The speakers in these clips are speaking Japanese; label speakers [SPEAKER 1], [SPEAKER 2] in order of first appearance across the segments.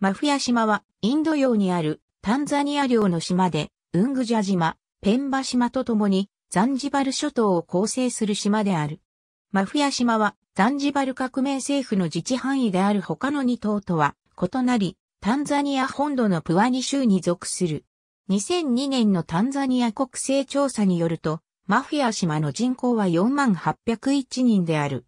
[SPEAKER 1] マフヤ島はインド洋にあるタンザニア領の島で、ウングジャ島、ペンバ島とともにザンジバル諸島を構成する島である。マフヤ島はザンジバル革命政府の自治範囲である他の2島とは異なり、タンザニア本土のプワニ州に属する。2002年のタンザニア国勢調査によると、マフィア島の人口は4801人である。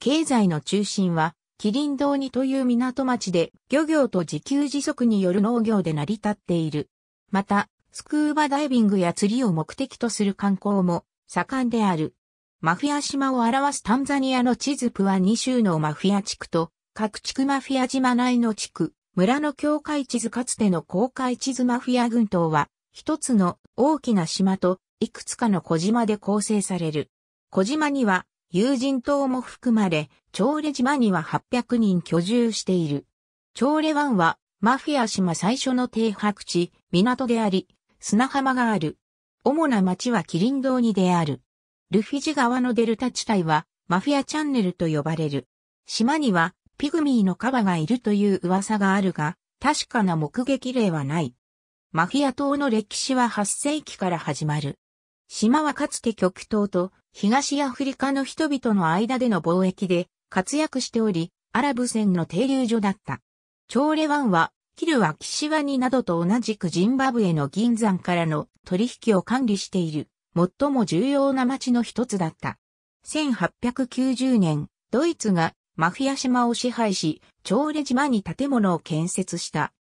[SPEAKER 1] 経済の中心は麒麟堂にという港町で漁業と自給自足による農業で成り立っている。また、スクーバダイビングや釣りを目的とする観光も盛んである。マフィア島を表すタンザニアの地図プア2州のマフィア地区と各地区マフィア島内の地区、村の境界地図かつての公海地図マフィア群島は一つの大きな島といくつかの小島で構成される。小島には友人島も含まれ、朝礼島には800人居住している。朝礼湾は、マフィア島最初の停泊地、港であり、砂浜がある。主な町はキリン島にである。ルフィジ川のデルタ地帯は、マフィアチャンネルと呼ばれる。島には、ピグミーのカバがいるという噂があるが、確かな目撃例はない。マフィア島の歴史は8世紀から始まる。島はかつて極東と東アフリカの人々の間での貿易で活躍しており、アラブ船の停留所だった。朝礼湾は、キルはキシワニなどと同じくジンバブエの銀山からの取引を管理している、最も重要な町の一つだった。1890年、ドイツがマフィア島を支配し、朝礼島に建物を建設した。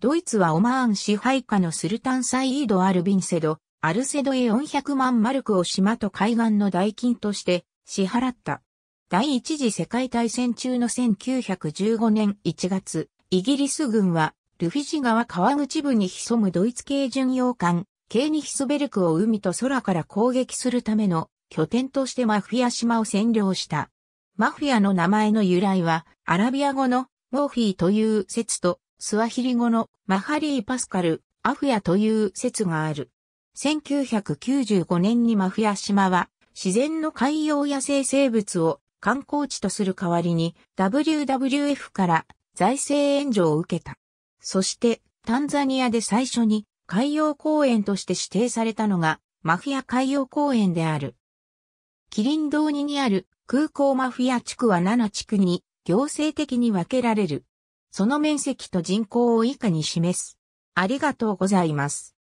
[SPEAKER 1] ドイツはオマーン支配下のスルタンサイード・アルビンセド、アルセドへ400万マルクを島と海岸の代金として支払った。第一次世界大戦中の1915年1月、イギリス軍はルフィジ川川口部に潜むドイツ系巡洋艦、ケーニヒスベルクを海と空から攻撃するための拠点としてマフィア島を占領した。マフィアの名前の由来は、アラビア語のモーフィーという説と、スワヒリ語のマハリー・パスカル、アフィアという説がある。1995年にマフヤ島は自然の海洋野生生物を観光地とする代わりに WWF から財政援助を受けた。そしてタンザニアで最初に海洋公園として指定されたのがマフヤ海洋公園である。キリン通りにある空港マフヤ地区は7地区に行政的に分けられる。その面積と人口を以下に示す。ありがとうございます。